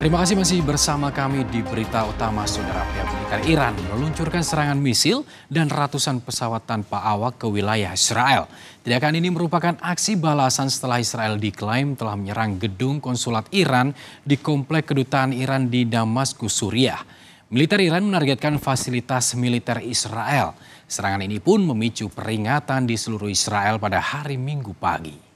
Terima kasih masih bersama kami di berita utama saudara pihak militer Iran meluncurkan serangan misil dan ratusan pesawat tanpa awak ke wilayah Israel. Tindakan ini merupakan aksi balasan setelah Israel diklaim telah menyerang gedung konsulat Iran di komplek kedutaan Iran di Damaskus, Suriah. Militer Iran menargetkan fasilitas militer Israel. Serangan ini pun memicu peringatan di seluruh Israel pada hari Minggu pagi.